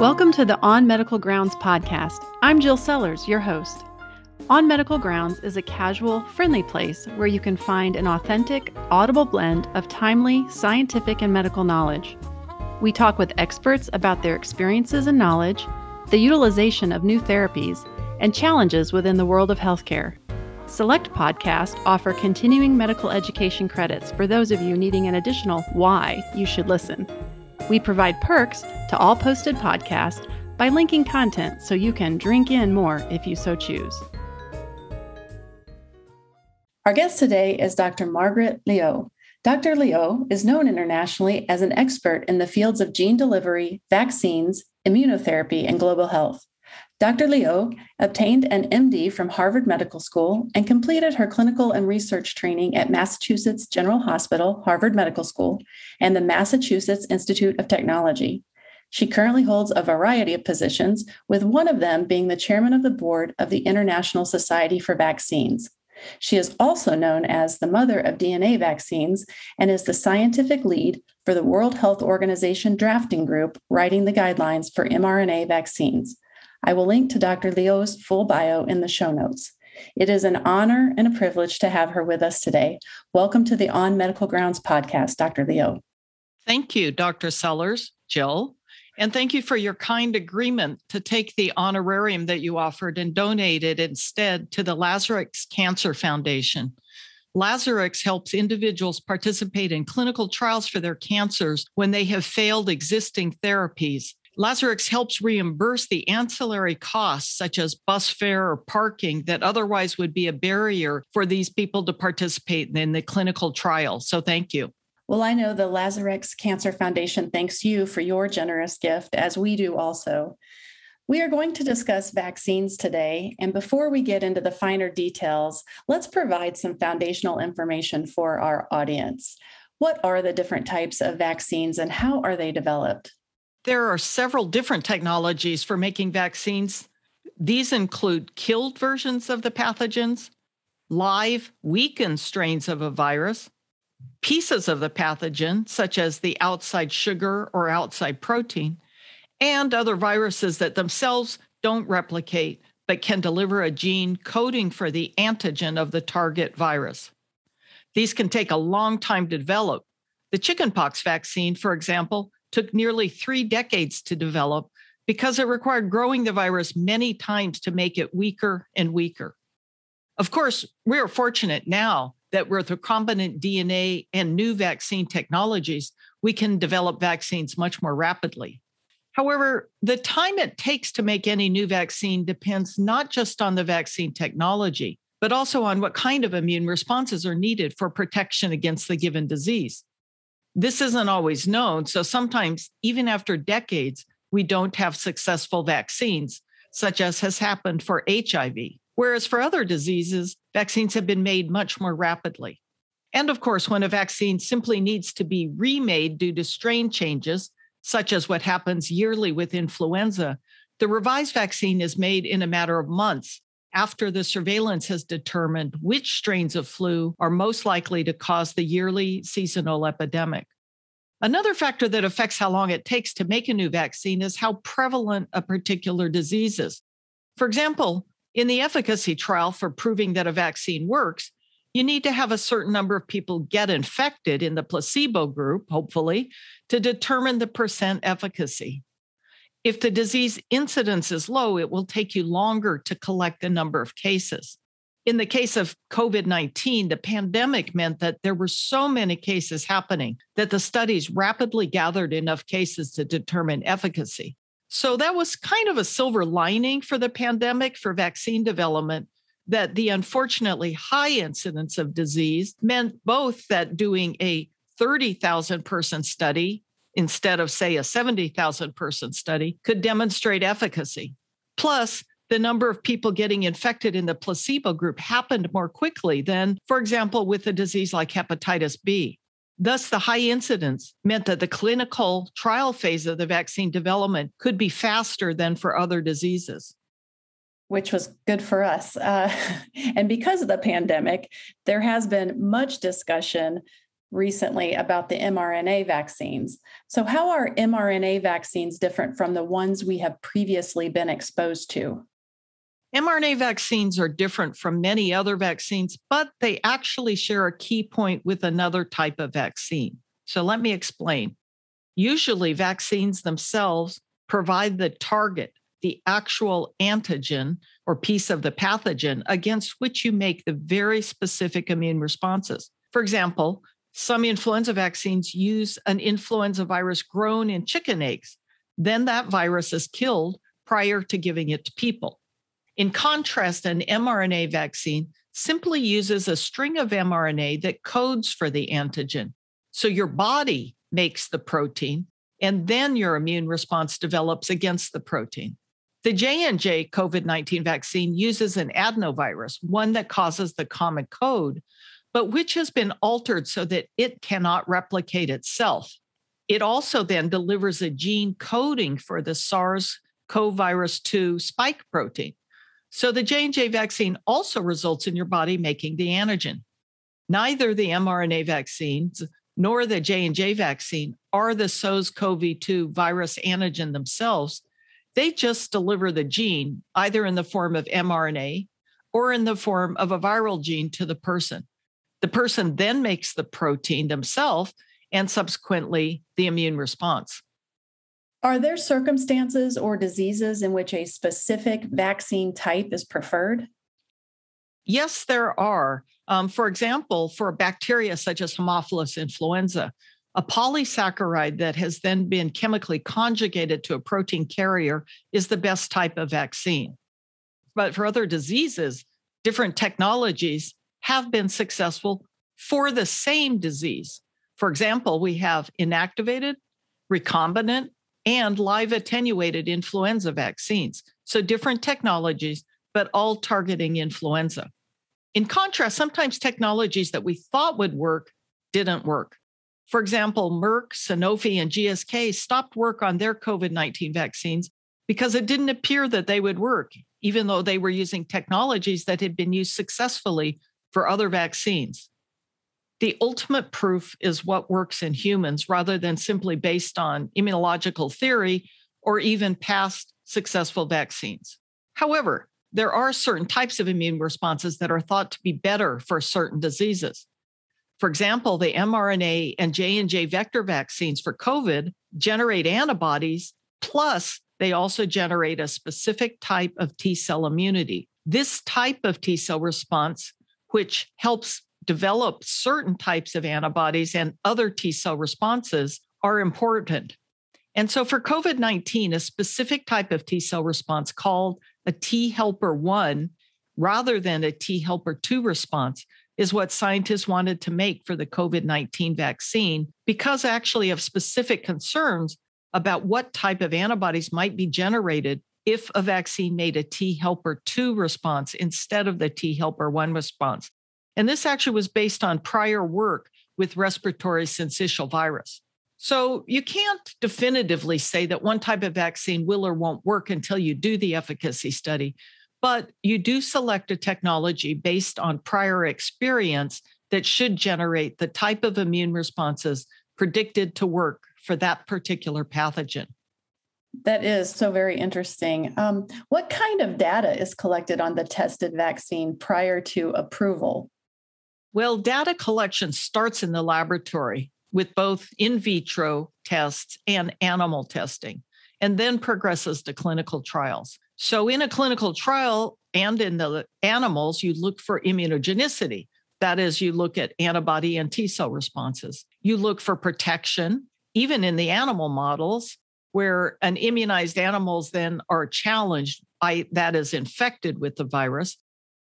Welcome to the On Medical Grounds podcast. I'm Jill Sellers, your host. On Medical Grounds is a casual, friendly place where you can find an authentic, audible blend of timely scientific and medical knowledge. We talk with experts about their experiences and knowledge, the utilization of new therapies, and challenges within the world of healthcare. Select podcasts offer continuing medical education credits for those of you needing an additional why you should listen. We provide perks to all posted podcasts by linking content so you can drink in more if you so choose. Our guest today is Dr. Margaret Leo. Dr. Leo is known internationally as an expert in the fields of gene delivery, vaccines, immunotherapy, and global health. Dr. Leo obtained an MD from Harvard Medical School and completed her clinical and research training at Massachusetts General Hospital, Harvard Medical School, and the Massachusetts Institute of Technology. She currently holds a variety of positions, with one of them being the chairman of the board of the International Society for Vaccines. She is also known as the mother of DNA vaccines and is the scientific lead for the World Health Organization drafting group writing the guidelines for mRNA vaccines. I will link to Dr. Leo's full bio in the show notes. It is an honor and a privilege to have her with us today. Welcome to the On Medical Grounds podcast, Dr. Leo. Thank you, Dr. Sellers, Jill, and thank you for your kind agreement to take the honorarium that you offered and donate it instead to the Lazarix Cancer Foundation. Lazarix helps individuals participate in clinical trials for their cancers when they have failed existing therapies. Lazarix helps reimburse the ancillary costs, such as bus fare or parking, that otherwise would be a barrier for these people to participate in the clinical trial. So, thank you. Well, I know the Lazarex Cancer Foundation thanks you for your generous gift, as we do also. We are going to discuss vaccines today, and before we get into the finer details, let's provide some foundational information for our audience. What are the different types of vaccines and how are they developed? there are several different technologies for making vaccines. These include killed versions of the pathogens, live, weakened strains of a virus, pieces of the pathogen, such as the outside sugar or outside protein, and other viruses that themselves don't replicate but can deliver a gene coding for the antigen of the target virus. These can take a long time to develop. The chickenpox vaccine, for example, took nearly three decades to develop because it required growing the virus many times to make it weaker and weaker. Of course, we are fortunate now that with recombinant DNA and new vaccine technologies, we can develop vaccines much more rapidly. However, the time it takes to make any new vaccine depends not just on the vaccine technology, but also on what kind of immune responses are needed for protection against the given disease this isn't always known. So sometimes, even after decades, we don't have successful vaccines, such as has happened for HIV. Whereas for other diseases, vaccines have been made much more rapidly. And of course, when a vaccine simply needs to be remade due to strain changes, such as what happens yearly with influenza, the revised vaccine is made in a matter of months after the surveillance has determined which strains of flu are most likely to cause the yearly seasonal epidemic. Another factor that affects how long it takes to make a new vaccine is how prevalent a particular disease is. For example, in the efficacy trial for proving that a vaccine works, you need to have a certain number of people get infected in the placebo group, hopefully, to determine the percent efficacy. If the disease incidence is low, it will take you longer to collect the number of cases. In the case of COVID 19, the pandemic meant that there were so many cases happening that the studies rapidly gathered enough cases to determine efficacy. So that was kind of a silver lining for the pandemic for vaccine development that the unfortunately high incidence of disease meant both that doing a 30,000 person study instead of, say, a 70,000 person study could demonstrate efficacy. Plus, the number of people getting infected in the placebo group happened more quickly than, for example, with a disease like hepatitis B. Thus, the high incidence meant that the clinical trial phase of the vaccine development could be faster than for other diseases. Which was good for us. Uh, and because of the pandemic, there has been much discussion recently about the mRNA vaccines. So, how are mRNA vaccines different from the ones we have previously been exposed to? mRNA vaccines are different from many other vaccines, but they actually share a key point with another type of vaccine. So, let me explain. Usually, vaccines themselves provide the target, the actual antigen or piece of the pathogen against which you make the very specific immune responses. For example, some influenza vaccines use an influenza virus grown in chicken eggs. Then that virus is killed prior to giving it to people. In contrast, an mRNA vaccine simply uses a string of mRNA that codes for the antigen. So your body makes the protein, and then your immune response develops against the protein. The J&J COVID-19 vaccine uses an adenovirus, one that causes the common code but which has been altered so that it cannot replicate itself. It also then delivers a gene coding for the SARS CoV 2 spike protein. So the J&J vaccine also results in your body making the antigen. Neither the mRNA vaccines nor the J&J vaccine are the SARS-CoV-2 virus antigen themselves. They just deliver the gene either in the form of mRNA or in the form of a viral gene to the person. The person then makes the protein themselves and subsequently the immune response. Are there circumstances or diseases in which a specific vaccine type is preferred? Yes, there are. Um, for example, for bacteria such as Haemophilus influenza, a polysaccharide that has then been chemically conjugated to a protein carrier is the best type of vaccine. But for other diseases, different technologies have been successful for the same disease. For example, we have inactivated, recombinant, and live attenuated influenza vaccines. So different technologies, but all targeting influenza. In contrast, sometimes technologies that we thought would work didn't work. For example, Merck, Sanofi, and GSK stopped work on their COVID 19 vaccines because it didn't appear that they would work, even though they were using technologies that had been used successfully for other vaccines. The ultimate proof is what works in humans rather than simply based on immunological theory or even past successful vaccines. However, there are certain types of immune responses that are thought to be better for certain diseases. For example, the mRNA and J&J vector vaccines for COVID generate antibodies plus they also generate a specific type of T cell immunity. This type of T cell response which helps develop certain types of antibodies and other T cell responses, are important. And so for COVID 19, a specific type of T cell response called a T helper 1 rather than a T helper 2 response is what scientists wanted to make for the COVID 19 vaccine because actually of specific concerns about what type of antibodies might be generated if a vaccine made a T helper 2 response instead of the T helper 1 response. And this actually was based on prior work with respiratory syncytial virus. So you can't definitively say that one type of vaccine will or won't work until you do the efficacy study, but you do select a technology based on prior experience that should generate the type of immune responses predicted to work for that particular pathogen. That is so very interesting. Um, what kind of data is collected on the tested vaccine prior to approval? Well, data collection starts in the laboratory with both in vitro tests and animal testing, and then progresses to clinical trials. So, in a clinical trial and in the animals, you look for immunogenicity. That is, you look at antibody and T cell responses. You look for protection, even in the animal models, where an immunized animals then are challenged by that is infected with the virus.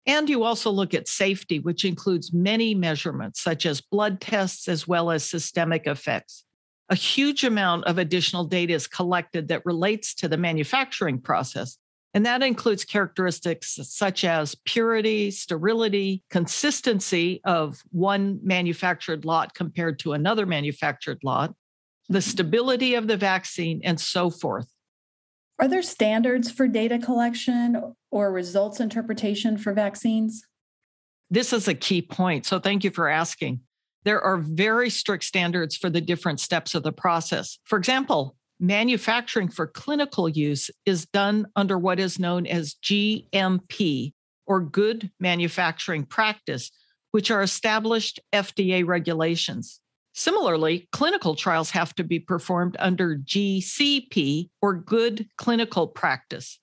And you also look at safety, which includes many measurements such as blood tests as well as systemic effects. A huge amount of additional data is collected that relates to the manufacturing process. And that includes characteristics such as purity, sterility, consistency of one manufactured lot compared to another manufactured lot, the stability of the vaccine, and so forth. Are there standards for data collection or results interpretation for vaccines? This is a key point. So, thank you for asking. There are very strict standards for the different steps of the process. For example, manufacturing for clinical use is done under what is known as GMP or good manufacturing practice, which are established FDA regulations. Similarly, clinical trials have to be performed under GCP or good clinical practice.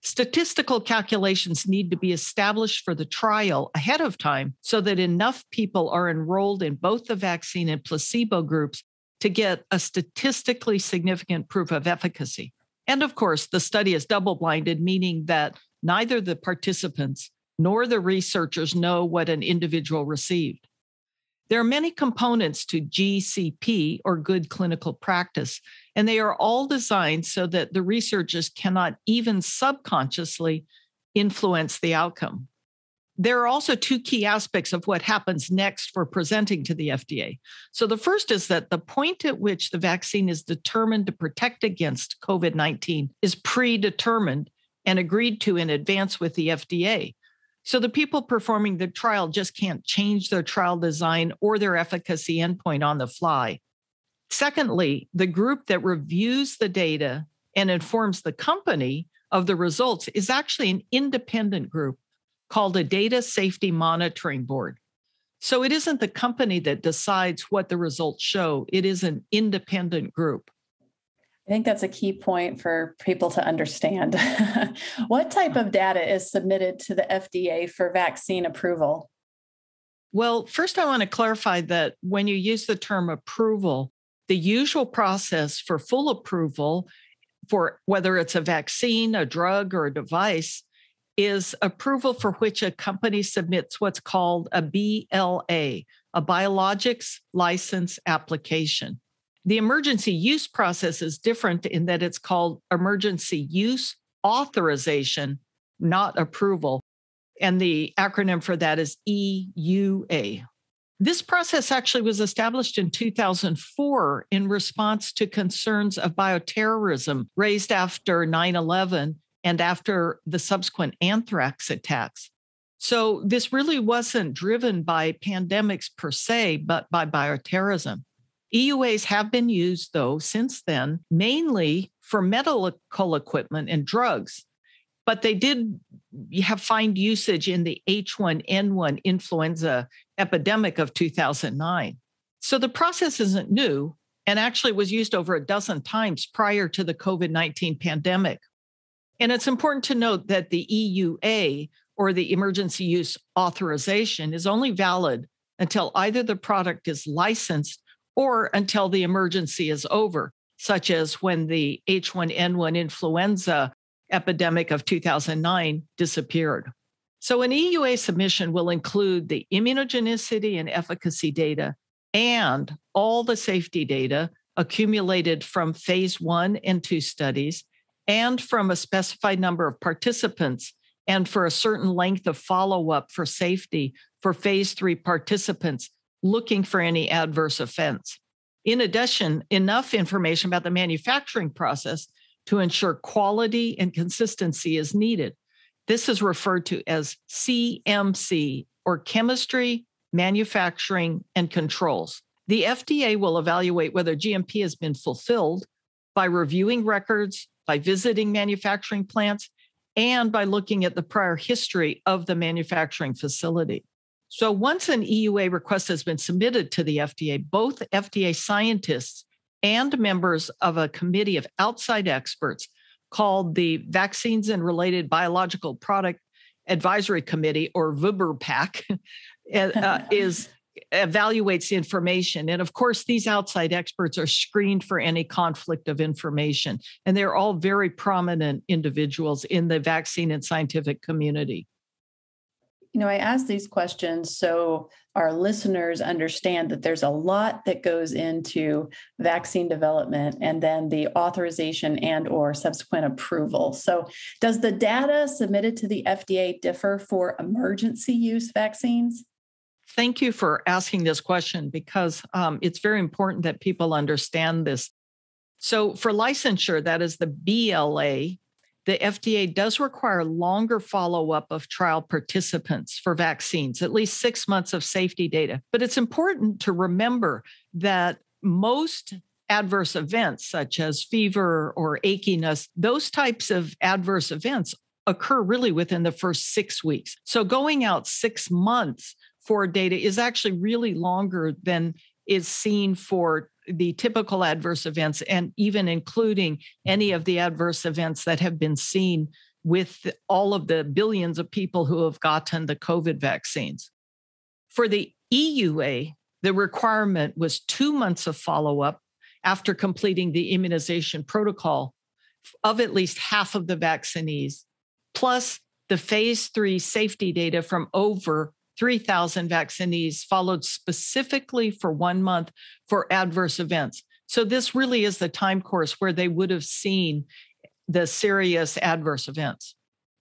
Statistical calculations need to be established for the trial ahead of time so that enough people are enrolled in both the vaccine and placebo groups to get a statistically significant proof of efficacy. And of course, the study is double blinded, meaning that neither the participants nor the researchers know what an individual received. There are many components to GCP or good clinical practice, and they are all designed so that the researchers cannot even subconsciously influence the outcome. There are also two key aspects of what happens next for presenting to the FDA. So, the first is that the point at which the vaccine is determined to protect against COVID 19 is predetermined and agreed to in advance with the FDA. So the people performing the trial just can't change their trial design or their efficacy endpoint on the fly. Secondly, the group that reviews the data and informs the company of the results is actually an independent group called a data safety monitoring board. So it isn't the company that decides what the results show, it is an independent group. I think that's a key point for people to understand. what type of data is submitted to the FDA for vaccine approval? Well, first, I want to clarify that when you use the term approval, the usual process for full approval for whether it's a vaccine, a drug, or a device is approval for which a company submits what's called a BLA, a biologics license application. The emergency use process is different in that it's called emergency use authorization, not approval. And the acronym for that is EUA. This process actually was established in 2004 in response to concerns of bioterrorism raised after 9 11 and after the subsequent anthrax attacks. So, this really wasn't driven by pandemics per se, but by bioterrorism. EUAs have been used, though, since then, mainly for medical equipment and drugs. But they did have find usage in the H1N1 influenza epidemic of 2009. So the process isn't new and actually was used over a dozen times prior to the COVID 19 pandemic. And it's important to note that the EUA, or the Emergency Use Authorization, is only valid until either the product is licensed or until the emergency is over, such as when the H1N1 influenza epidemic of 2009 disappeared. So, an EUA submission will include the immunogenicity and efficacy data and all the safety data accumulated from phase one and two studies and from a specified number of participants and for a certain length of follow up for safety for phase three participants looking for any adverse offense. In addition, enough information about the manufacturing process to ensure quality and consistency is needed. This is referred to as CMC or chemistry, manufacturing, and controls. The FDA will evaluate whether GMP has been fulfilled by reviewing records, by visiting manufacturing plants, and by looking at the prior history of the manufacturing facility. So once an EUA request has been submitted to the FDA, both FDA scientists and members of a committee of outside experts called the Vaccines and Related Biological Product Advisory Committee, or VBRPAC, eh, uh, is evaluates information. And of course, these outside experts are screened for any conflict of information. And they're all very prominent individuals in the vaccine and scientific community you know, I ask these questions so our listeners understand that there's a lot that goes into vaccine development and then the authorization and or subsequent approval. So, does the data submitted to the FDA differ for emergency use vaccines? Thank you for asking this question because um, it's very important that people understand this. So, for licensure, that is the BLA the FDA does require longer follow up of trial participants for vaccines, at least six months of safety data. But it's important to remember that most adverse events, such as fever or achiness, those types of adverse events occur really within the first six weeks. So going out six months for data is actually really longer than is seen for the typical adverse events and even including any of the adverse events that have been seen with all of the billions of people who have gotten the COVID vaccines. For the EUA, the requirement was two months of follow up after completing the immunization protocol of at least half of the vaccinees, plus the phase three safety data from over 3,000 vaccinees followed specifically for one month for adverse events. So, this really is the time course where they would have seen the serious adverse events.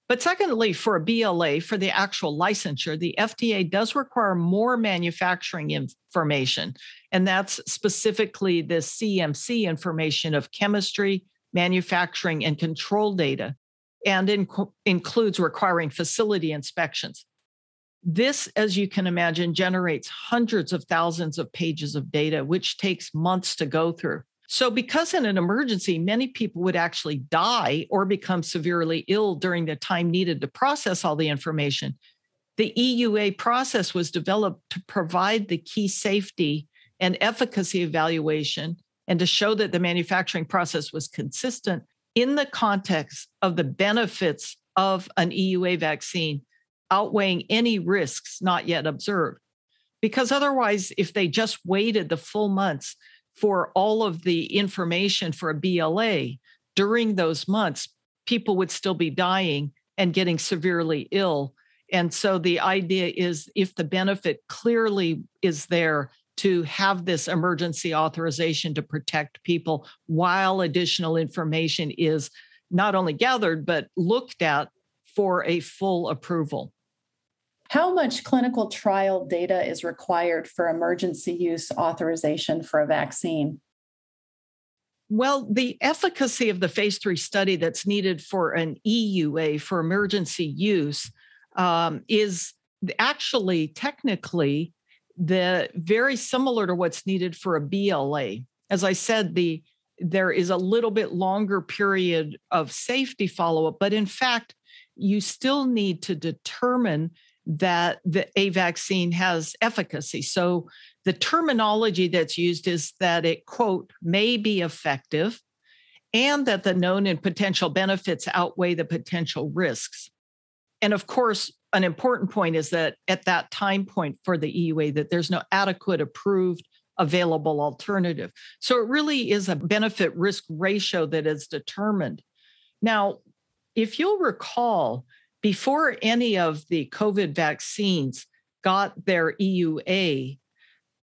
But secondly, for a BLA, for the actual licensure, the FDA does require more manufacturing information. And that's specifically the CMC information of chemistry, manufacturing, and control data, and inc- includes requiring facility inspections. This, as you can imagine, generates hundreds of thousands of pages of data, which takes months to go through. So, because in an emergency, many people would actually die or become severely ill during the time needed to process all the information, the EUA process was developed to provide the key safety and efficacy evaluation and to show that the manufacturing process was consistent in the context of the benefits of an EUA vaccine outweighing any risks not yet observed. Because otherwise, if they just waited the full months for all of the information for a BLA during those months, people would still be dying and getting severely ill. And so the idea is if the benefit clearly is there to have this emergency authorization to protect people while additional information is not only gathered, but looked at for a full approval. How much clinical trial data is required for emergency use authorization for a vaccine? Well, the efficacy of the phase three study that's needed for an EUA for emergency use um, is actually technically the very similar to what's needed for a BLA. As I said, the there is a little bit longer period of safety follow up, but in fact, you still need to determine that the, a vaccine has efficacy. So the terminology that's used is that it, quote, may be effective and that the known and potential benefits outweigh the potential risks. And of course, an important point is that at that time point for the EUA that there's no adequate approved available alternative. So it really is a benefit risk ratio that is determined. Now, if you'll recall, before any of the COVID vaccines got their EUA,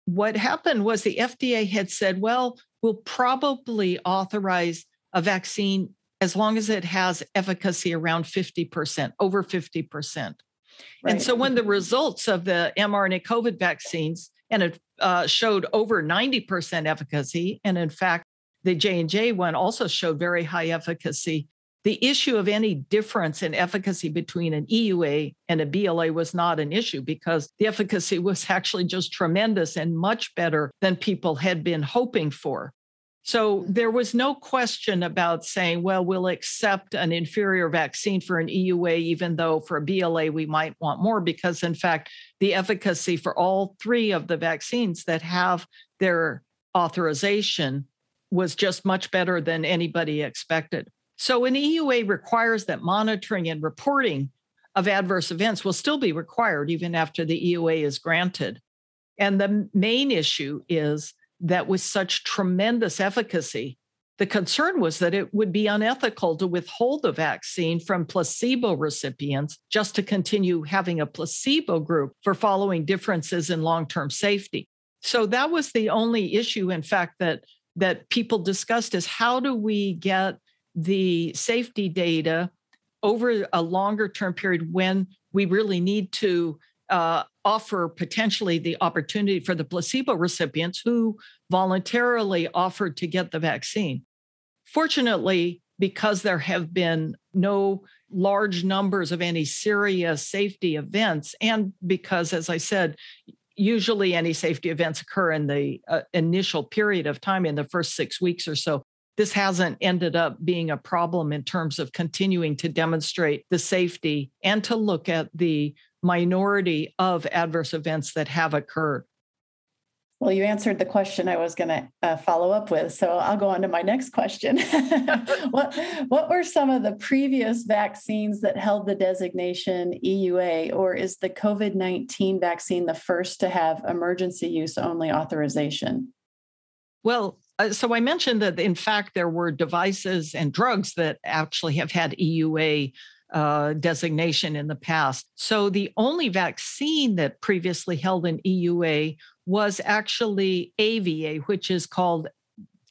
what happened was the FDA had said, well, we'll probably authorize a vaccine as long as it has efficacy around 50%, over 50%. Right. And so when the results of the mRNA COVID vaccines and it uh, showed over 90% efficacy, and in fact, the J&J one also showed very high efficacy the issue of any difference in efficacy between an EUA and a BLA was not an issue because the efficacy was actually just tremendous and much better than people had been hoping for. So there was no question about saying, well, we'll accept an inferior vaccine for an EUA, even though for a BLA we might want more, because in fact, the efficacy for all three of the vaccines that have their authorization was just much better than anybody expected. So an EUA requires that monitoring and reporting of adverse events will still be required even after the EUA is granted. And the main issue is that with such tremendous efficacy, the concern was that it would be unethical to withhold the vaccine from placebo recipients just to continue having a placebo group for following differences in long term safety. So that was the only issue, in fact, that, that people discussed is how do we get the safety data over a longer term period when we really need to uh, offer potentially the opportunity for the placebo recipients who voluntarily offered to get the vaccine. Fortunately, because there have been no large numbers of any serious safety events, and because, as I said, usually any safety events occur in the uh, initial period of time in the first six weeks or so this hasn't ended up being a problem in terms of continuing to demonstrate the safety and to look at the minority of adverse events that have occurred. Well, you answered the question I was going to uh, follow up with, so I'll go on to my next question. what what were some of the previous vaccines that held the designation EUA, or is the COVID nineteen vaccine the first to have emergency use only authorization? Well, uh, so I mentioned that, in fact, there were devices and drugs that actually have had EUA uh, designation in the past. So the only vaccine that previously held an EUA was actually AVA, which is called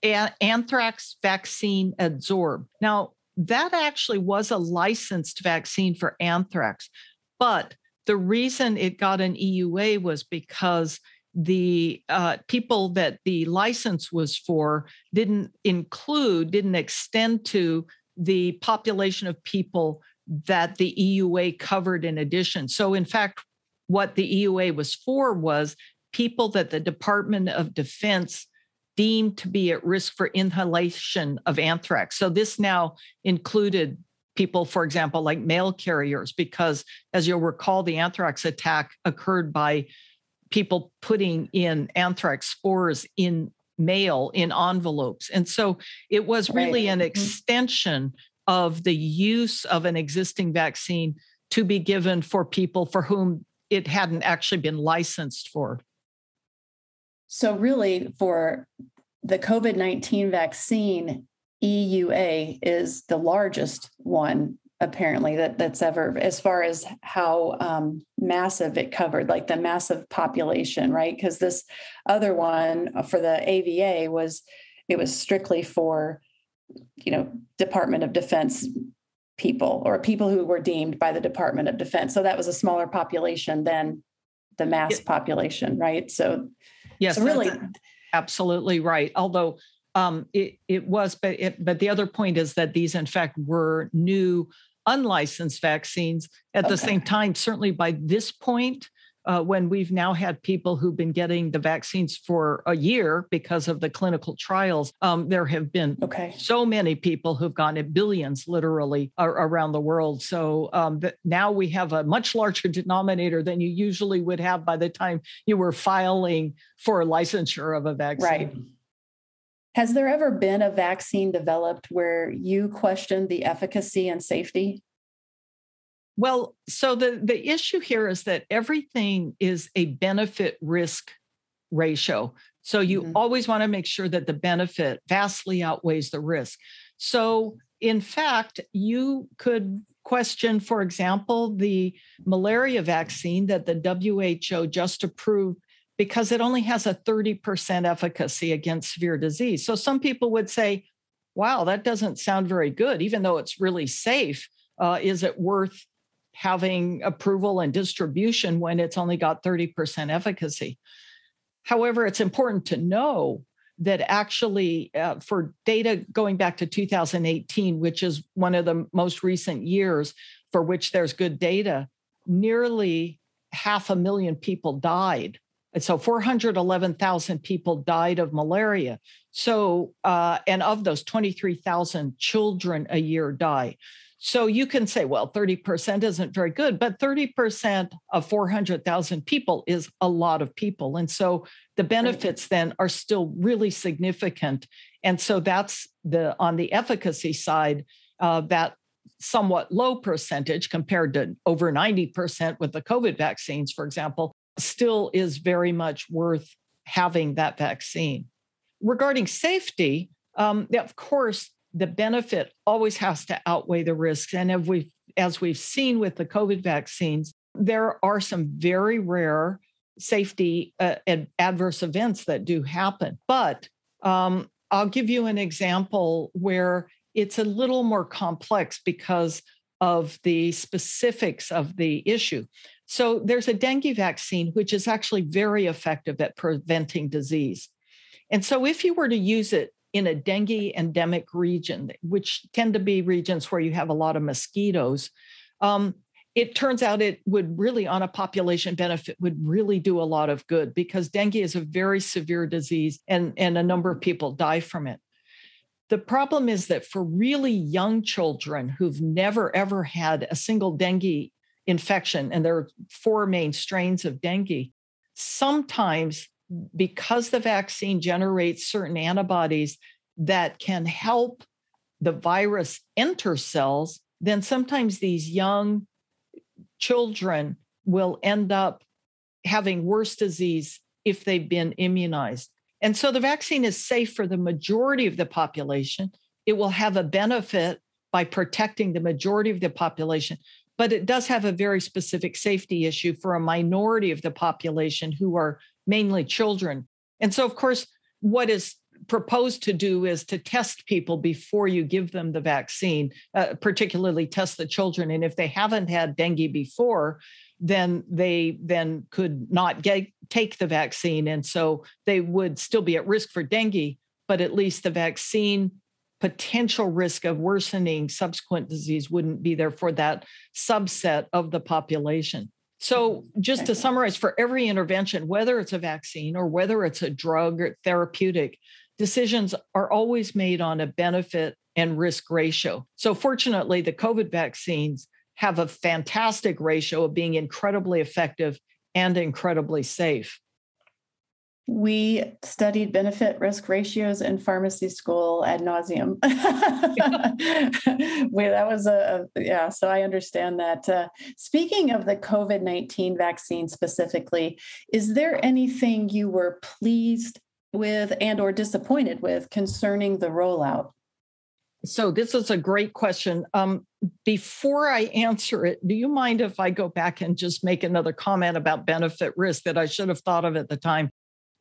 anthrax vaccine adsorb. Now, that actually was a licensed vaccine for anthrax, but the reason it got an EUA was because the uh, people that the license was for didn't include, didn't extend to the population of people that the EUA covered in addition. So, in fact, what the EUA was for was people that the Department of Defense deemed to be at risk for inhalation of anthrax. So, this now included people, for example, like mail carriers, because as you'll recall, the anthrax attack occurred by people putting in anthrax spores in mail in envelopes. And so it was really right. an mm-hmm. extension of the use of an existing vaccine to be given for people for whom it hadn't actually been licensed for. So, really, for the COVID 19 vaccine, EUA is the largest one apparently that that's ever as far as how um, massive it covered like the massive population right because this other one for the ava was it was strictly for you know department of defense people or people who were deemed by the department of defense so that was a smaller population than the mass population right so yes so really absolutely right although um, it, it was but it, but the other point is that these in fact were new unlicensed vaccines at okay. the same time. Certainly by this point, uh, when we've now had people who've been getting the vaccines for a year because of the clinical trials. Um, there have been okay. so many people who've gone at billions literally around the world. So um, now we have a much larger denominator than you usually would have by the time you were filing for licensure of a vaccine. Right. Has there ever been a vaccine developed where you questioned the efficacy and safety? Well, so the, the issue here is that everything is a benefit risk ratio. So you mm-hmm. always want to make sure that the benefit vastly outweighs the risk. So, in fact, you could question, for example, the malaria vaccine that the WHO just approved because it only has a 30% efficacy against severe disease. So some people would say, wow, that doesn't sound very good, even though it's really safe. Uh, is it worth having approval and distribution when it's only got 30% efficacy? However, it's important to know that actually, uh, for data going back to 2018, which is one of the most recent years for which there's good data, nearly half a million people died and so 411,000 people died of malaria. So, uh, and of those, 23,000 children a year die. So you can say, well, 30% isn't very good, but 30% of 400,000 people is a lot of people. And so the benefits then are still really significant. And so that's the on the efficacy side, uh, that somewhat low percentage compared to over 90% with the COVID vaccines, for example, still is very much worth having that vaccine. Regarding safety, um, of course, the benefit always has to outweigh the risks. And if we, as we've seen with the COVID vaccines, there are some very rare safety uh, adverse events that do happen. But um, I'll give you an example where it's a little more complex because of the specifics of the issue. So there's a dengue vaccine, which is actually very effective at preventing disease. And so if you were to use it in a dengue endemic region, which tend to be regions where you have a lot of mosquitoes, um, it turns out it would really, on a population benefit, would really do a lot of good because dengue is a very severe disease and, and a number of people die from it. The problem is that for really young children who've never ever had a single dengue infection, and there are four main strains of dengue. Sometimes, because the vaccine generates certain antibodies that can help the virus enter cells, then sometimes these young children will end up having worse disease if they've been immunized. And so the vaccine is safe for the majority of the population. It will have a benefit by protecting the majority of the population but it does have a very specific safety issue for a minority of the population who are mainly children. And so, of course, what is proposed to do is to test people before you give them the vaccine, uh, particularly test the children. And if they haven't had dengue before, then they then could not get, take the vaccine. And so they would still be at risk for dengue, but at least the vaccine potential risk of worsening subsequent disease wouldn't be there for that subset of the population. So, just to summarize, for every intervention, whether it's a vaccine or whether it's a drug or therapeutic, decisions are always made on a benefit and risk ratio. So, fortunately, the COVID vaccines have a fantastic ratio of being incredibly effective and incredibly safe. We studied benefit risk ratios in pharmacy school ad nauseum. we, that was a, a, yeah, so I understand that. Uh, speaking of the COVID 19 vaccine specifically, is there anything you were pleased with and or disappointed with concerning the rollout? So this is a great question. Um, before I answer it, do you mind if I go back and just make another comment about benefit risk that I should have thought of at the time?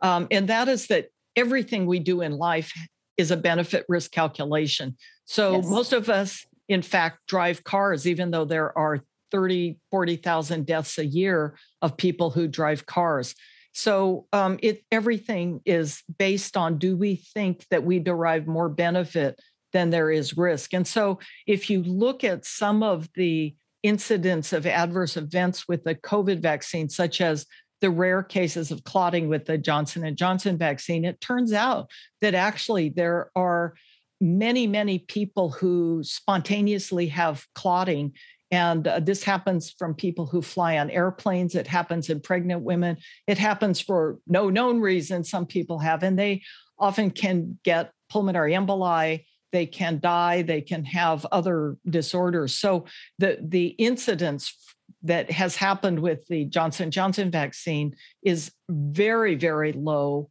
Um, and that is that everything we do in life is a benefit risk calculation. So yes. most of us, in fact, drive cars, even though there are 30, 40,000 deaths a year of people who drive cars. So um, it everything is based on do we think that we derive more benefit than there is risk? And so if you look at some of the incidents of adverse events with the COVID vaccine, such as the rare cases of clotting with the Johnson and Johnson vaccine, it turns out that actually there are many, many people who spontaneously have clotting. And uh, this happens from people who fly on airplanes. It happens in pregnant women. It happens for no known reason, some people have. And they often can get pulmonary emboli. They can die. They can have other disorders. So the, the incidence that has happened with the Johnson Johnson vaccine is very very low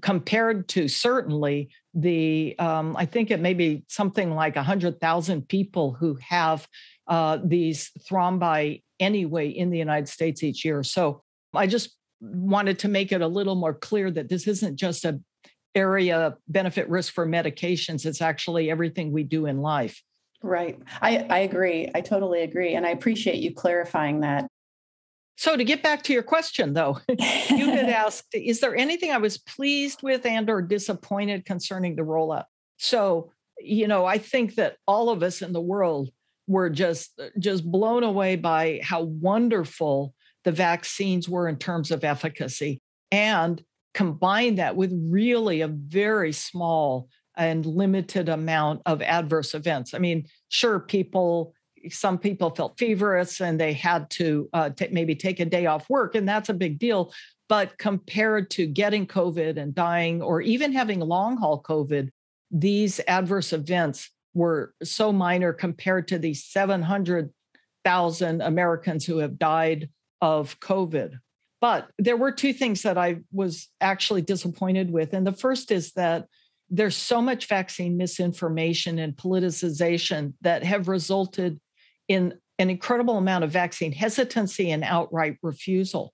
compared to certainly the um, I think it may be something like hundred thousand people who have uh, these thrombi anyway in the United States each year. So I just wanted to make it a little more clear that this isn't just a area benefit risk for medications it's actually everything we do in life Right. I, I agree. I totally agree. And I appreciate you clarifying that. So, to get back to your question, though, you had asked, is there anything I was pleased with and or disappointed concerning the rollout? So, you know, I think that all of us in the world were just uh, just blown away by how wonderful the vaccines were in terms of efficacy and combine that with really a very small and limited amount of adverse events. I mean, sure, people some people felt feverish and they had to uh, t- maybe take a day off work, and that's a big deal. But compared to getting COVID and dying, or even having long haul COVID, these adverse events were so minor compared to the 700,000 Americans who have died of COVID. But there were two things that I was actually disappointed with. And the first is that there's so much vaccine misinformation and politicization that have resulted in an incredible amount of vaccine hesitancy and outright refusal.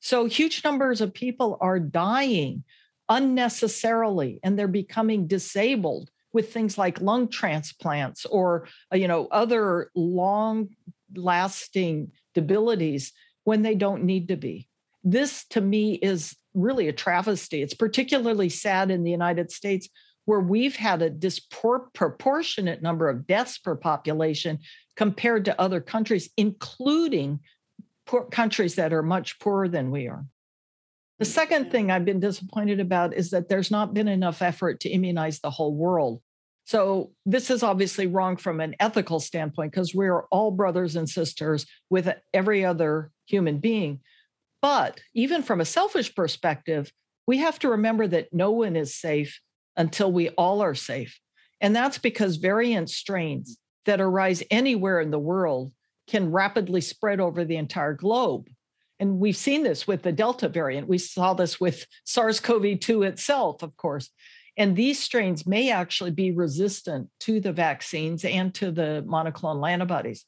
So, huge numbers of people are dying unnecessarily and they're becoming disabled with things like lung transplants or uh, you know other long lasting debilities when they don't need to be this to me is really a travesty. It's particularly sad in the United States, where we've had a disproportionate number of deaths per population compared to other countries, including poor countries that are much poorer than we are. The second thing I've been disappointed about is that there's not been enough effort to immunize the whole world. So, this is obviously wrong from an ethical standpoint because we're all brothers and sisters with every other human being. But even from a selfish perspective, we have to remember that no one is safe until we all are safe. And that's because variant strains that arise anywhere in the world can rapidly spread over the entire globe. And we've seen this with the Delta variant. We saw this with SARS CoV 2 itself, of course. And these strains may actually be resistant to the vaccines and to the monoclonal antibodies.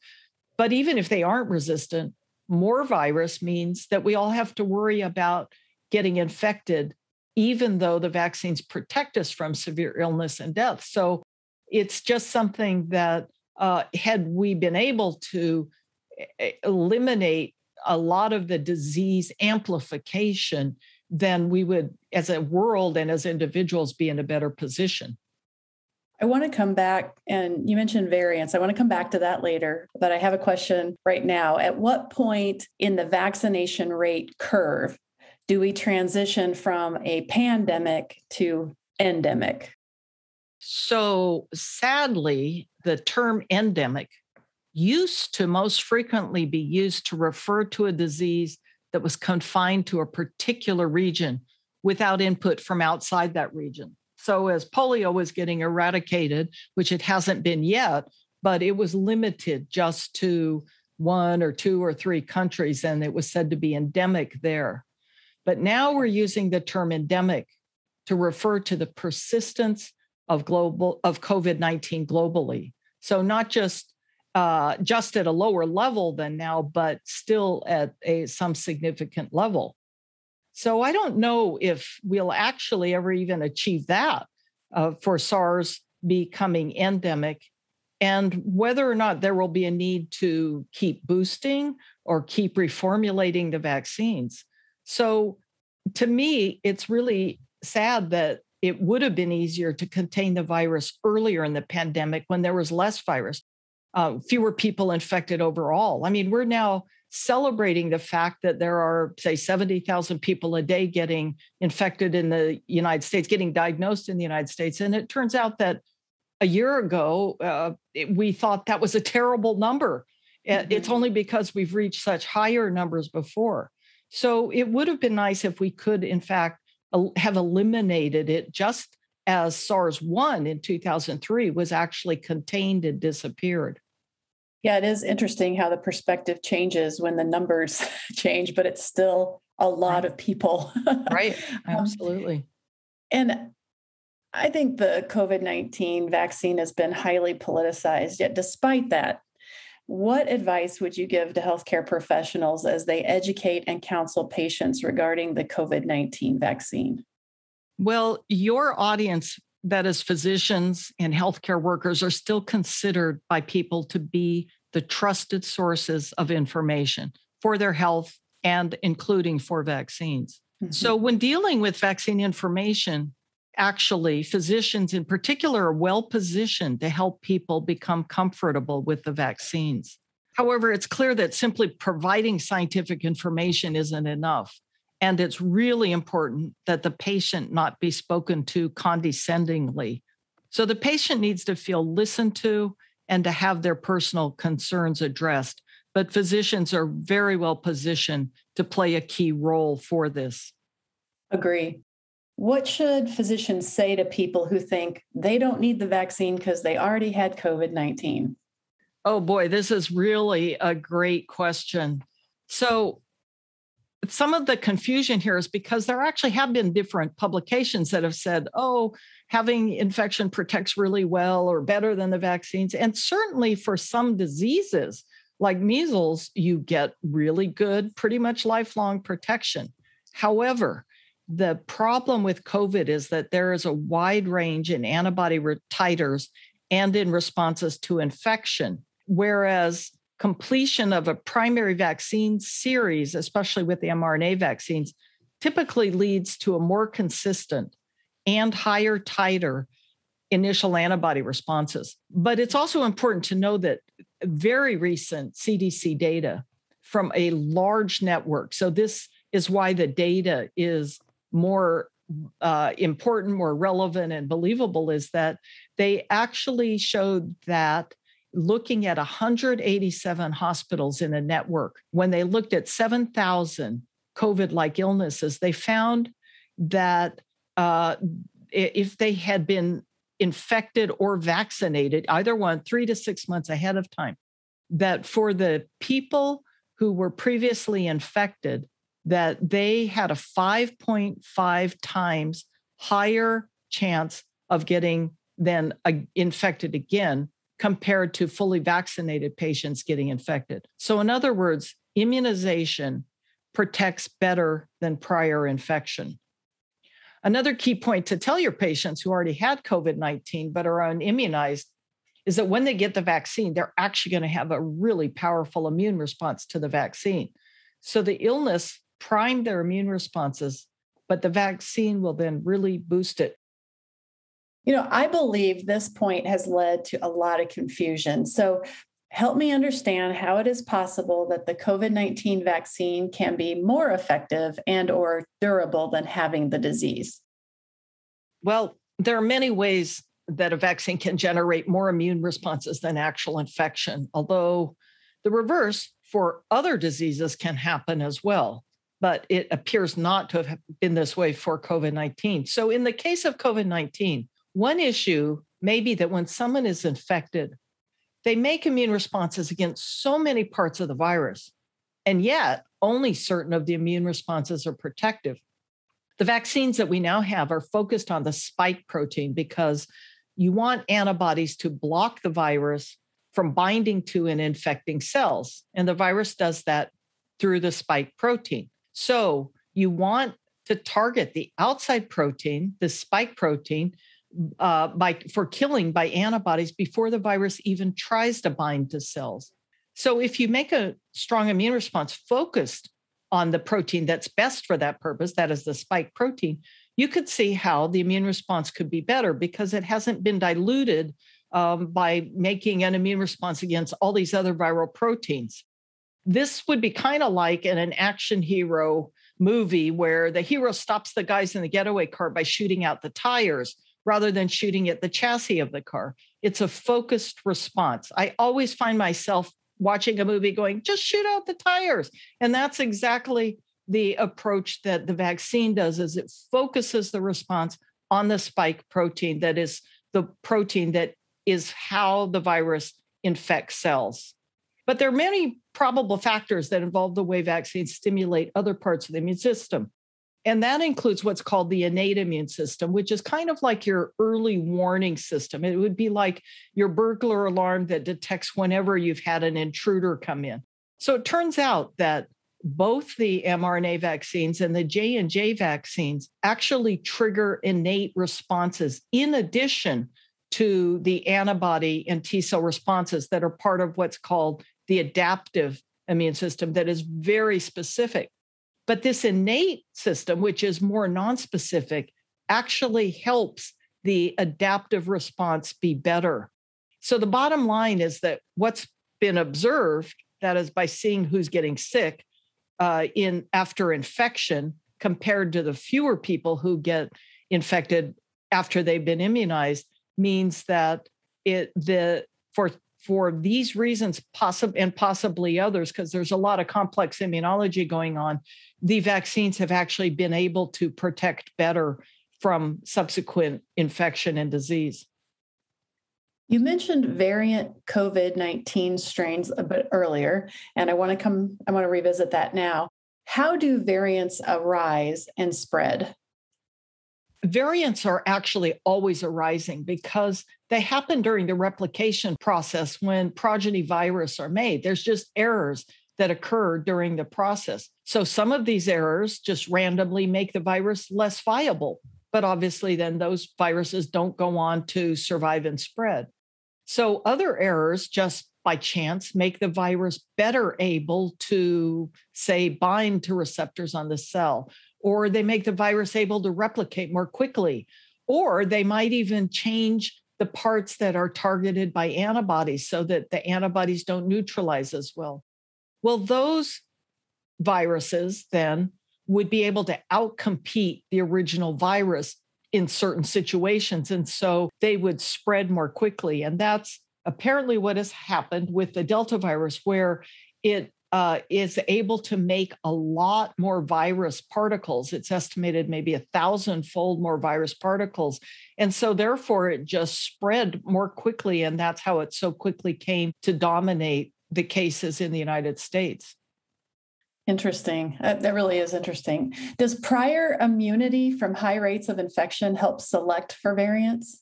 But even if they aren't resistant, more virus means that we all have to worry about getting infected, even though the vaccines protect us from severe illness and death. So it's just something that, uh, had we been able to eh, eh, eliminate a lot of the disease amplification, then we would, as a world and as individuals, be in a better position. I want to come back, and you mentioned variants. I want to come back to that later, but I have a question right now. At what point in the vaccination rate curve do we transition from a pandemic to endemic? So, sadly, the term endemic used to most frequently be used to refer to a disease that was confined to a particular region without input from outside that region. So, as polio was getting eradicated, which it hasn't been yet, but it was limited just to one or two or three countries, and it was said to be endemic there. But now we're using the term endemic to refer to the persistence of global of COVID-19 globally. So not just uh, just at a lower level than now, but still at a some significant level. So I don't know if we'll actually ever even achieve that uh, for SARS becoming endemic and whether or not there will be a need to keep boosting or keep reformulating the vaccines. So to me, it's really sad that it would have been easier to contain the virus earlier in the pandemic when there was less virus, uh, fewer people infected overall. I mean, we're now celebrating the fact that there are, say, 70,000 people a day getting infected in the United States, getting diagnosed in the United States. And it turns out that a year ago, uh, it, we thought that was a terrible number. Mm-hmm. It's only because we've reached such higher numbers before. So it would have been nice if we could, in fact, have eliminated it just as SARS 1 in 2003 was actually contained and disappeared. Yeah, it is interesting how the perspective changes when the numbers change, but it's still a lot right. of people. right, um, absolutely. Um, and I think the COVID 19 vaccine has been highly politicized, yet, despite that, what advice would you give to healthcare professionals as they educate and counsel patients regarding the COVID 19 vaccine? Well, your audience that as physicians and healthcare workers are still considered by people to be the trusted sources of information for their health and including for vaccines. Mm-hmm. So, when dealing with vaccine information, actually, physicians in particular are well positioned to help people become comfortable with the vaccines. However, it's clear that simply providing scientific information isn't enough. And it's really important that the patient not be spoken to condescendingly. So the patient needs to feel listened to and to have their personal concerns addressed. But physicians are very well positioned to play a key role for this. Agree. What should physicians say to people who think they don't need the vaccine because they already had COVID 19? Oh boy, this is really a great question. So, some of the confusion here is because there actually have been different publications that have said, oh, having infection protects really well or better than the vaccines. And certainly for some diseases like measles, you get really good, pretty much lifelong protection. However, the problem with COVID is that there is a wide range in antibody titers and in responses to infection. Whereas completion of a primary vaccine series, especially with the mRNA vaccines, typically leads to a more consistent and higher titer initial antibody responses. But it's also important to know that very recent CDC data from a large network. So, this is why the data is more uh, important, more relevant, and believable is that they actually showed that looking at 187 hospitals in a network, when they looked at 7,000 COVID like illnesses, they found that uh, if they had been infected or vaccinated, either one, three to six months ahead of time, that for the people who were previously infected, that they had a 5.5 times higher chance of getting then uh, infected again compared to fully vaccinated patients getting infected. So, in other words, immunization protects better than prior infection. Another key point to tell your patients who already had COVID 19 but are unimmunized is that when they get the vaccine, they're actually going to have a really powerful immune response to the vaccine. So the illness primed their immune responses, but the vaccine will then really boost it you know, I believe this point has led to a lot of confusion. So, help me understand how it is possible that the COVID-19 vaccine can be more effective and or durable than having the disease. Well, there are many ways that a vaccine can generate more immune responses than actual infection, although the reverse for other diseases can happen as well. But it appears not to have been this way for COVID 19. So, in the case of COVID 19, one issue may be that when someone is infected, they make immune responses against so many parts of the virus, and yet only certain of the immune responses are protective. The vaccines that we now have are focused on the spike protein because you want antibodies to block the virus from binding to and infecting cells. And the virus does that through the spike protein. So you want to target the outside protein, the spike protein, uh, by for killing by antibodies before the virus even tries to bind to cells. So if you make a strong immune response focused on the protein that's best for that purpose, that is the spike protein, you could see how the immune response could be better because it hasn't been diluted um, by making an immune response against all these other viral proteins. This would be kind of like in an action hero movie where the hero stops the guys in the getaway car by shooting out the tires rather than shooting at the chassis of the car. It's a focused response. I always find myself watching a movie going, just shoot out the tires. And that's exactly the approach that the vaccine does is it focuses the response on the spike protein that is the protein that is how the virus infects cells. But there are many probable factors that involve the way vaccines stimulate other parts of the immune system. And that includes what's called the innate immune system, which is kind of like your early warning system. It would be like your burglar alarm that detects whenever you've had an intruder come in. So it turns out that both the mRNA vaccines and the J&J vaccines actually trigger innate responses in addition to the antibody and T cell responses that are part of what's called the adaptive immune system that is very specific but this innate system, which is more nonspecific, actually helps the adaptive response be better. So the bottom line is that what's been observed, that is by seeing who's getting sick uh, in after infection compared to the fewer people who get infected after they've been immunized, means that it the for for these reasons, possible and possibly others, because there's a lot of complex immunology going on, the vaccines have actually been able to protect better from subsequent infection and disease. You mentioned variant COVID 19 strains a bit earlier, and I want to come, I want to revisit that now. How do variants arise and spread? variants are actually always arising because they happen during the replication process when progeny virus are made. There's just errors that occur during the process. So some of these errors just randomly make the virus less viable. But obviously, then those viruses don't go on to survive and spread. So other errors just by chance make the virus better able to, say, bind to receptors on the cell or they make the virus able to replicate more quickly, or they might even change the parts that are targeted by antibodies so that the antibodies don't neutralize as well. Well, those viruses then would be able to outcompete the original virus in certain situations. And so they would spread more quickly. And that's apparently what has happened with the Delta virus, where it uh, is able to make a lot more virus particles. It's estimated maybe a thousand fold more virus particles. And so, therefore, it just spread more quickly. And that's how it so quickly came to dominate the cases in the United States. Interesting. Uh, that really is interesting. Does prior immunity from high rates of infection help select for variants?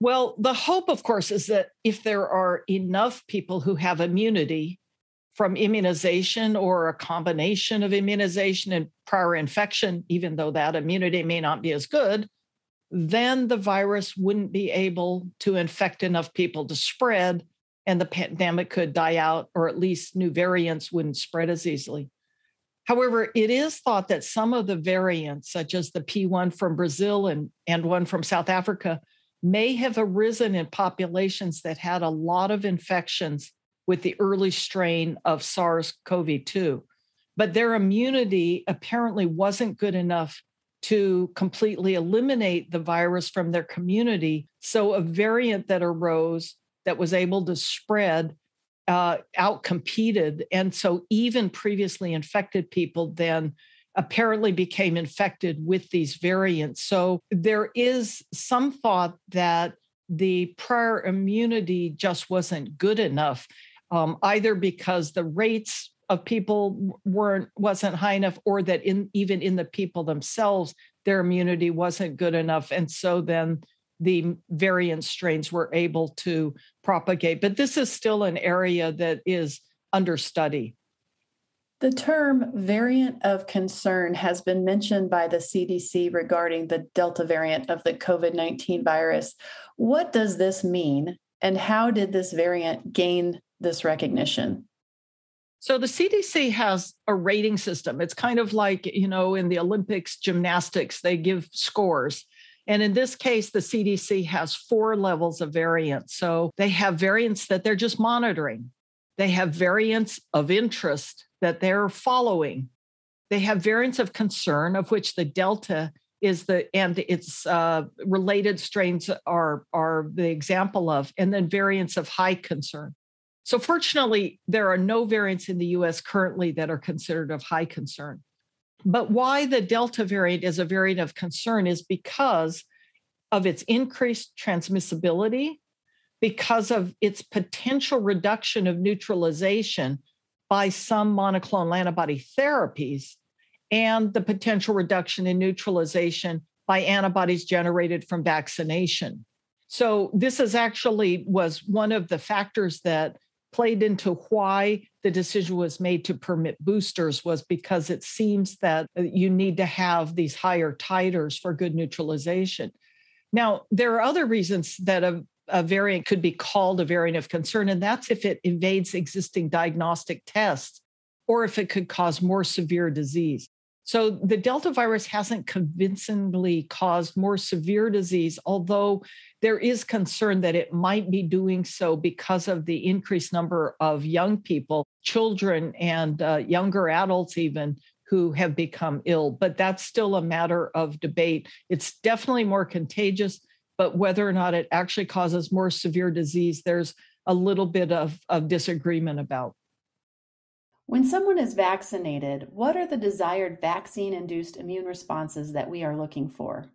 Well, the hope, of course, is that if there are enough people who have immunity, from immunization or a combination of immunization and prior infection, even though that immunity may not be as good, then the virus wouldn't be able to infect enough people to spread and the pandemic could die out, or at least new variants wouldn't spread as easily. However, it is thought that some of the variants, such as the P1 from Brazil and, and one from South Africa, may have arisen in populations that had a lot of infections with the early strain of SARS CoV 2. But their immunity apparently wasn't good enough to completely eliminate the virus from their community. So a variant that arose that was able to spread uh, outcompeted. And so even previously infected people then apparently became infected with these variants. So there is some thought that the prior immunity just wasn't good enough um, either because the rates of people weren't wasn't high enough or that in even in the people themselves their immunity wasn't good enough and so then the variant strains were able to propagate but this is still an area that is under study the term variant of concern has been mentioned by the CDC regarding the Delta variant of the COVID 19 virus. What does this mean, and how did this variant gain this recognition? So the CDC has a rating system. It's kind of like, you know, in the Olympics gymnastics, they give scores. And in this case, the CDC has four levels of variants. So they have variants that they're just monitoring. They have variants of interest that they're following. They have variants of concern, of which the Delta is the and its uh, related strains are are the example of, and then variants of high concern. So, fortunately, there are no variants in the US currently that are considered of high concern. But why the Delta variant is a variant of concern is because of its increased transmissibility, because of its potential reduction of neutralization by some monoclonal antibody therapies, and the potential reduction in neutralization by antibodies generated from vaccination. So this is actually was one of the factors that played into why the decision was made to permit boosters was because it seems that uh, you need to have these higher titers for good neutralization. Now, there are other reasons that a, a variant could be called a variant of concern, and that's if it evades existing diagnostic tests or if it could cause more severe disease. So the Delta virus hasn't convincingly caused more severe disease, although there is concern that it might be doing so because of the increased number of young people, children, and uh, younger adults, even who have become ill. But that's still a matter of debate. It's definitely more contagious, but whether or not it actually causes more severe disease, there's a little bit of, of disagreement about. When someone is vaccinated, what are the desired vaccine-induced immune responses that we are looking for?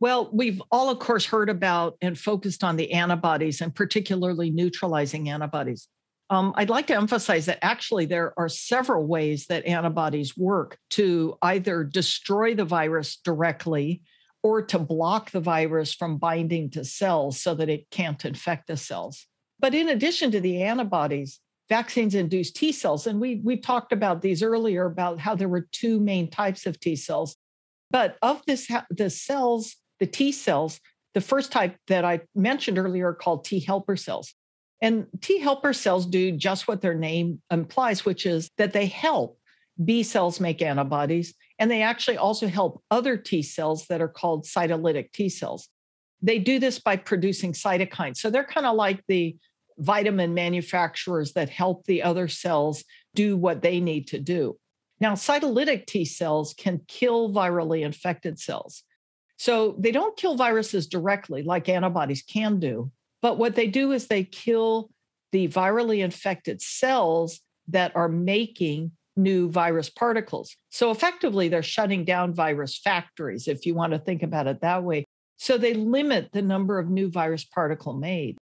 Well, we've all, of course, heard about and focused on the antibodies and particularly neutralizing antibodies. Um, I'd like to emphasize that actually there are several ways that antibodies work to either destroy the virus directly or to block the virus from binding to cells so that it can't infect the cells. But in addition to the antibodies, vaccines induce T cells. And we, we talked about these earlier about how there were two main types of T cells. But of this, the cells, the T cells, the first type that I mentioned earlier are called T helper cells. And T helper cells do just what their name implies, which is that they help B cells make antibodies. And they actually also help other T cells that are called cytolytic T cells. They do this by producing cytokines. So they're kind of like the vitamin manufacturers that help the other cells do what they need to do. Now, cytolytic T cells can kill virally infected cells. So they don't kill viruses directly like antibodies can do, but what they do is they kill the virally infected cells that are making new virus particles. So effectively, they're shutting down virus factories, if you want to think about it that way. So they limit the number of new virus particle made.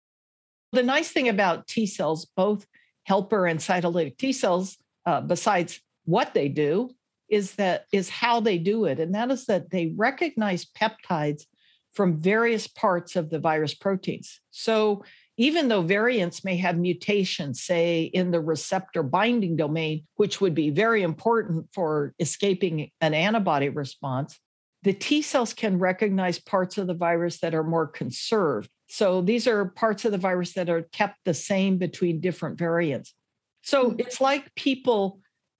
The nice thing about T cells, both helper and cytolytic T cells, uh, besides what they do, is that is how they do it, and that is that they recognize peptides from various parts of the virus proteins. So even though variants may have mutations, say in the receptor binding domain, which would be very important for escaping an antibody response, the T cells can recognize parts of the virus that are more conserved so these are parts of the virus that are kept the same between different variants. So hmm. it's like people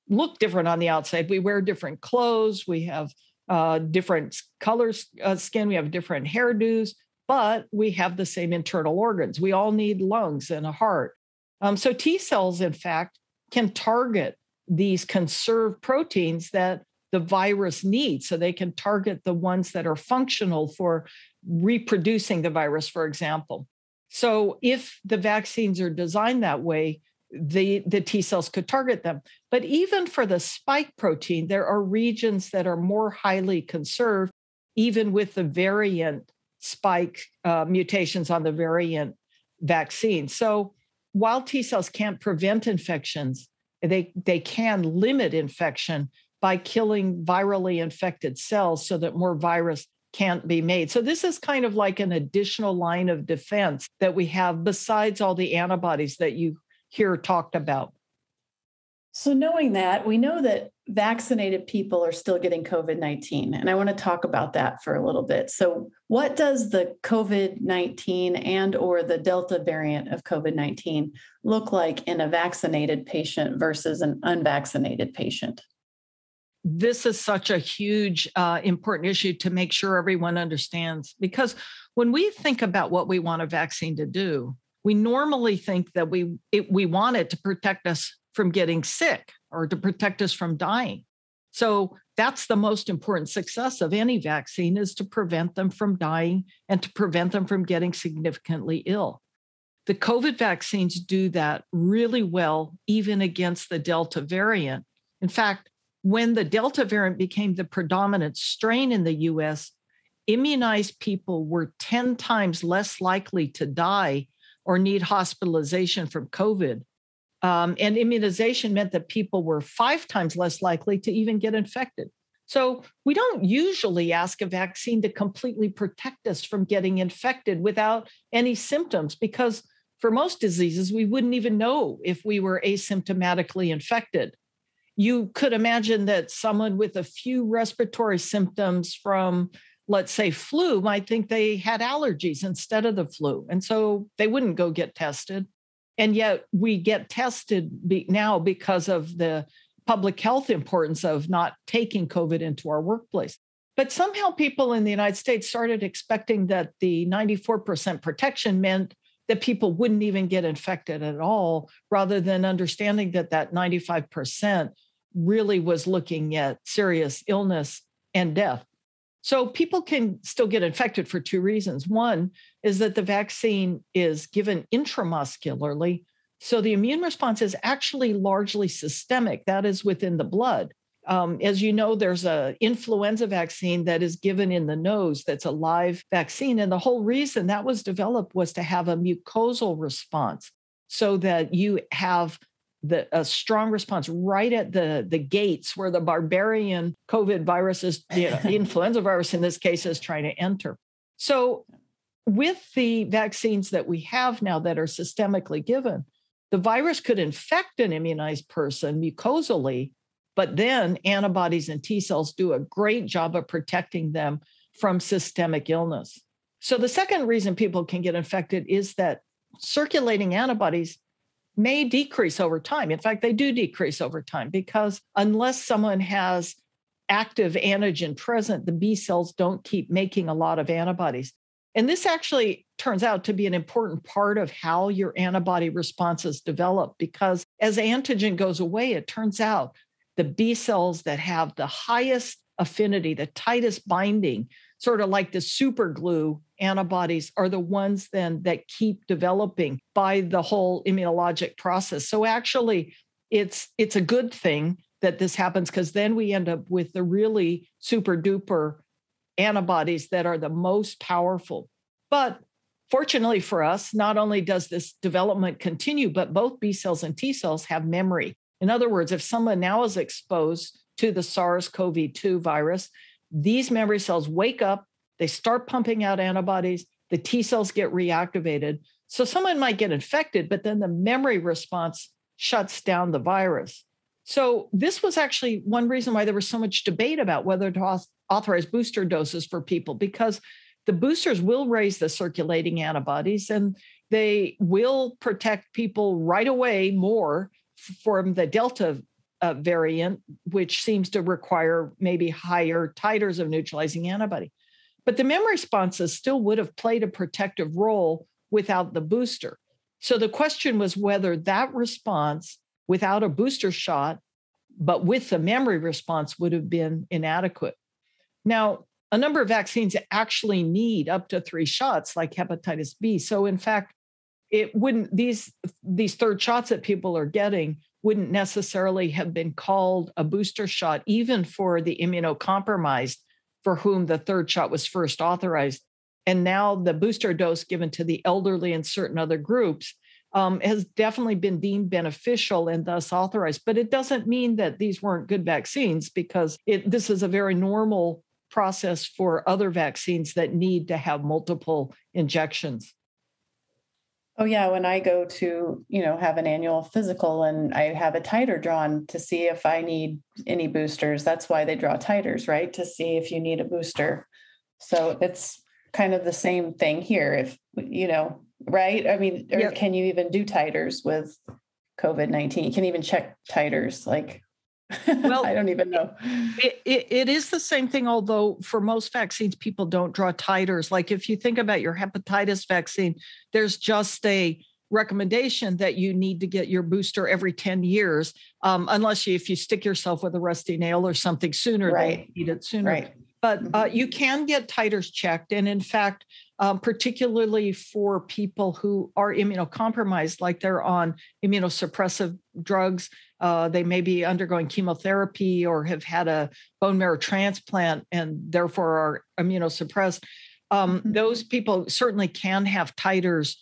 look different on the outside. We wear different clothes, we have uh, different colors, uh, skin, we have different hairdos, but we have the same internal organs. We all need lungs and a heart. Um, so T cells, in fact, can target these conserved proteins that the virus needs so they can target the ones that are functional for reproducing the virus, for example. So if the vaccines are designed that way, the, the T cells could target them. But even for the spike protein, there are regions that are more highly conserved, even with the variant spike uh, mutations on the variant vaccine. So while T cells can't prevent infections, they, they can limit infection by killing virally infected cells so that more virus can't be made. So, this is kind of like an additional line of defense that we have besides all the antibodies that you hear talked about. So, knowing that, we know that vaccinated people are still getting COVID 19. And I want to talk about that for a little bit. So, what does the COVID 19 and or the Delta variant of COVID 19 look like in a vaccinated patient versus an unvaccinated patient? this is such a huge, uh, important issue to make sure everyone understands. Because when we think about what we want a vaccine to do, we normally think that we it, we want it to protect us from getting sick or to protect us from dying. So that's the most important success of any vaccine is to prevent them from dying and to prevent them from getting significantly ill. The COVID vaccines do that really well, even against the Delta variant. In fact, when the Delta variant became the predominant strain in the US, immunized people were 10 times less likely to die or need hospitalization from COVID. Um, and immunization meant that people were five times less likely to even get infected. So we don't usually ask a vaccine to completely protect us from getting infected without any symptoms because for most diseases, we wouldn't even know if we were asymptomatically infected you could imagine that someone with a few respiratory symptoms from let's say flu might think they had allergies instead of the flu and so they wouldn't go get tested and yet we get tested now because of the public health importance of not taking covid into our workplace but somehow people in the united states started expecting that the 94% protection meant that people wouldn't even get infected at all rather than understanding that that 95% really was looking at serious illness and death. So people can still get infected for two reasons. One is that the vaccine is given intramuscularly. So the immune response is actually largely systemic, that is within the blood. Um, as you know, there's a influenza vaccine that is given in the nose that's a live vaccine. And the whole reason that was developed was to have a mucosal response so that you have the, a strong response right at the, the gates where the barbarian COVID virus is, you know, the influenza virus in this case is trying to enter. So, with the vaccines that we have now that are systemically given, the virus could infect an immunized person mucosally, but then antibodies and T cells do a great job of protecting them from systemic illness. So, the second reason people can get infected is that circulating antibodies may decrease over time. In fact, they do decrease over time because unless someone has active antigen present, the B cells don't keep making a lot of antibodies. And this actually turns out to be an important part of how your antibody responses develop because as antigen goes away, it turns out the B cells that have the highest affinity, the tightest binding sort of like the super glue antibodies are the ones then that keep developing by the whole immunologic process. So actually it's it's a good thing that this happens because then we end up with the really super duper antibodies that are the most powerful. But fortunately for us, not only does this development continue, but both B cells and T cells have memory. In other words, if someone now is exposed to the SARS CoV 2 virus, these memory cells wake up, they start pumping out antibodies, the T cells get reactivated. So someone might get infected, but then the memory response shuts down the virus. So this was actually one reason why there was so much debate about whether to authorize booster doses for people because the boosters will raise the circulating antibodies and they will protect people right away more from the delta uh, variant, which seems to require maybe higher titers of neutralizing antibody. But the memory responses still would have played a protective role without the booster. So the question was whether that response without a booster shot, but with the memory response, would have been inadequate. Now, a number of vaccines actually need up to three shots, like hepatitis B. So, in fact, it wouldn't these these third shots that people are getting wouldn't necessarily have been called a booster shot, even for the immunocompromised for whom the third shot was first authorized. And now the booster dose given to the elderly and certain other groups um, has definitely been deemed beneficial and thus authorized. But it doesn't mean that these weren't good vaccines because it, this is a very normal process for other vaccines that need to have multiple injections. Oh yeah, when I go to, you know, have an annual physical and I have a titer drawn to see if I need any boosters. That's why they draw titers, right? To see if you need a booster. So it's kind of the same thing here if you know, right? I mean, or yep. can you even do titers with COVID-19? You can even check titers like well, I don't even know. It, it, it is the same thing, although for most vaccines, people don't draw titers. Like if you think about your hepatitis vaccine, there's just a recommendation that you need to get your booster every 10 years, um, unless you, if you stick yourself with a rusty nail or something sooner, right. they need it sooner. Right. But uh, mm-hmm. uh, you can get titers checked. And in fact, um, particularly for people who are immunocompromised, like they're on immunosuppressive drugs, uh, they may be undergoing chemotherapy or have had a bone marrow transplant and therefore are immunosuppressed. Um, mm-hmm. Those people certainly can have titers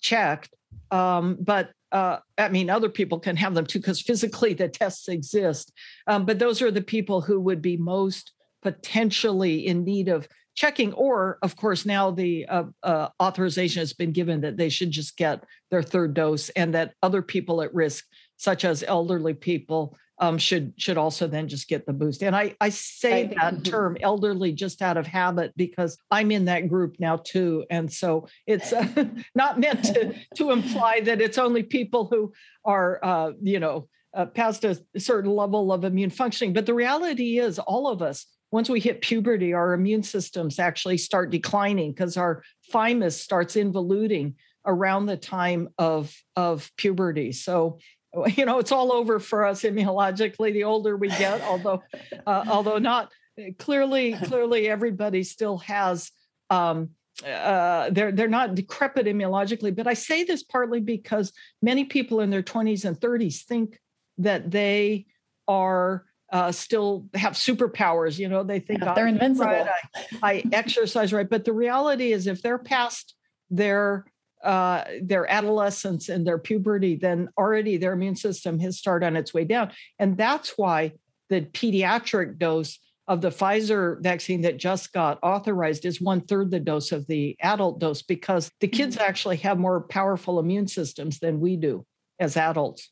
checked, um, but uh, I mean, other people can have them too because physically the tests exist. Um, but those are the people who would be most potentially in need of checking. Or, of course, now the uh, uh, authorization has been given that they should just get their third dose and that other people at risk such as elderly people, um, should should also then just get the boost. And I I say that term elderly just out of habit because I'm in that group now too, and so it's uh, not meant to to imply that it's only people who are uh, you know uh, past a certain level of immune functioning. But the reality is, all of us once we hit puberty, our immune systems actually start declining because our thymus starts involuting around the time of of puberty. So you know it's all over for us immunologically the older we get although uh, although not uh, clearly clearly everybody still has um, uh, they're they're not decrepit immunologically but i say this partly because many people in their 20s and 30s think that they are uh, still have superpowers you know they think yeah, they're oh, invincible right, I, I exercise right but the reality is if they're past their uh, their adolescence and their puberty, then already their immune system has started on its way down. And that's why the pediatric dose of the Pfizer vaccine that just got authorized is one third the dose of the adult dose because the kids mm-hmm. actually have more powerful immune systems than we do as adults.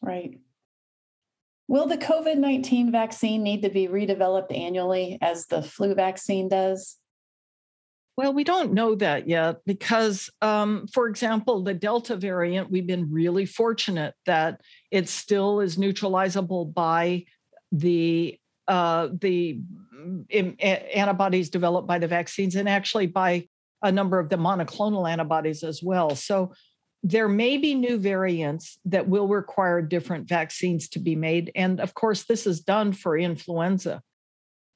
Right. Will the COVID 19 vaccine need to be redeveloped annually as the flu vaccine does? Well, we don't know that yet because, um, for example, the Delta variant, we've been really fortunate that it still is neutralizable by the uh, the mm, in, a- antibodies developed by the vaccines and actually by a number of the monoclonal antibodies as well. So there may be new variants that will require different vaccines to be made. And of course, this is done for influenza.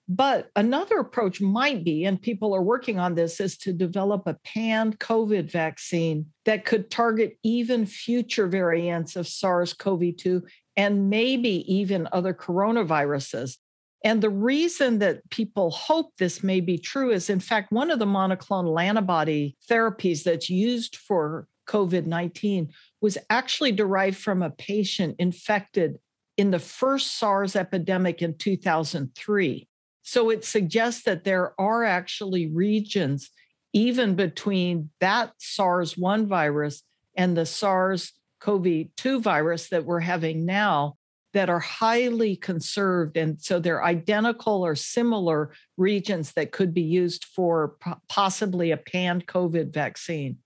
But another approach might be, and people are working on this, is to develop a pan COVID vaccine that could target even future variants of SARS CoV 2 and maybe even other coronaviruses. And the reason that people hope this may be true is, in fact, one of the monoclonal antibody therapies that's used for COVID 19 was actually derived from a patient infected in the first SARS epidemic in 2003. So it suggests that there are actually regions, even between that SARS 1 virus and the SARS CoV 2 virus that we're having now, that are highly conserved. And so they're identical or similar regions that could be used for possibly a pan COVID vaccine.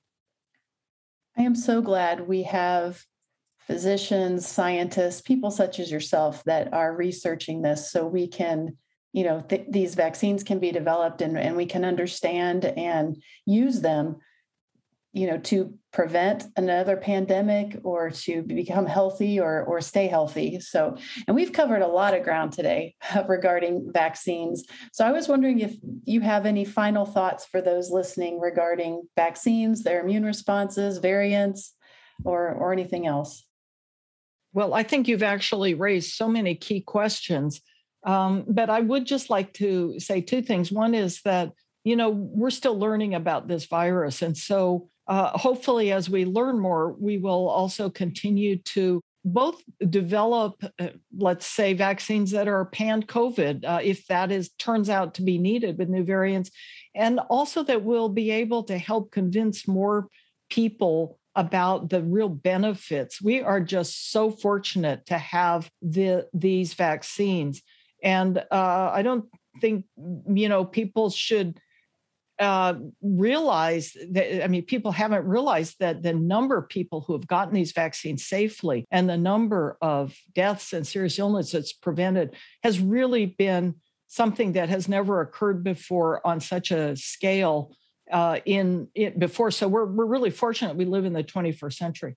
I am so glad we have physicians, scientists, people such as yourself that are researching this so we can you know th- these vaccines can be developed and, and we can understand and use them you know to prevent another pandemic or to become healthy or or stay healthy so and we've covered a lot of ground today regarding vaccines so i was wondering if you have any final thoughts for those listening regarding vaccines their immune responses variants or or anything else well i think you've actually raised so many key questions um, but I would just like to say two things. One is that, you know, we're still learning about this virus. And so uh, hopefully, as we learn more, we will also continue to both develop, uh, let's say, vaccines that are pan COVID, uh, if that is turns out to be needed with new variants, and also that we'll be able to help convince more people about the real benefits. We are just so fortunate to have the, these vaccines and uh, i don't think you know people should uh, realize that i mean people haven't realized that the number of people who have gotten these vaccines safely and the number of deaths and serious illness that's prevented has really been something that has never occurred before on such a scale uh, in it before so we're, we're really fortunate we live in the 21st century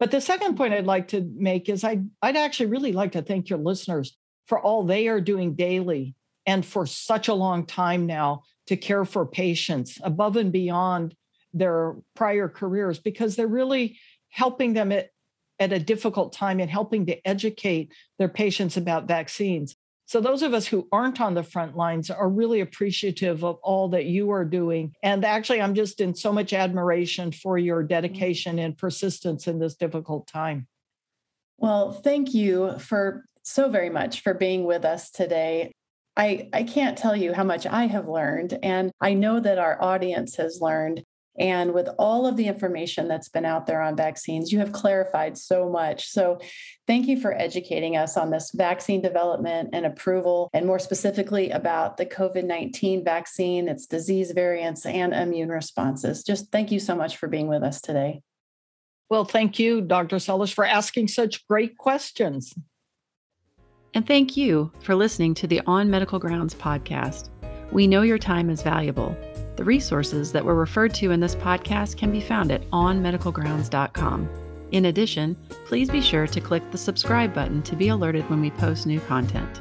but the second point i'd like to make is I, i'd actually really like to thank your listeners for all they are doing daily and for such a long time now to care for patients above and beyond their prior careers because they're really helping them at, at a difficult time and helping to educate their patients about vaccines. So, those of us who aren't on the front lines are really appreciative of all that you are doing. And actually, I'm just in so much admiration for your dedication and persistence in this difficult time. Well, thank you for so very much for being with us today. I, I can't tell you how much I have learned, and I know that our audience has learned. And with all of the information that's been out there on vaccines, you have clarified so much. So, thank you for educating us on this vaccine development and approval, and more specifically about the COVID 19 vaccine, its disease variants, and immune responses. Just thank you so much for being with us today. Well, thank you, Dr. Sellers, for asking such great questions. And thank you for listening to the On Medical Grounds podcast. We know your time is valuable. The resources that were referred to in this podcast can be found at onmedicalgrounds.com. In addition, please be sure to click the subscribe button to be alerted when we post new content.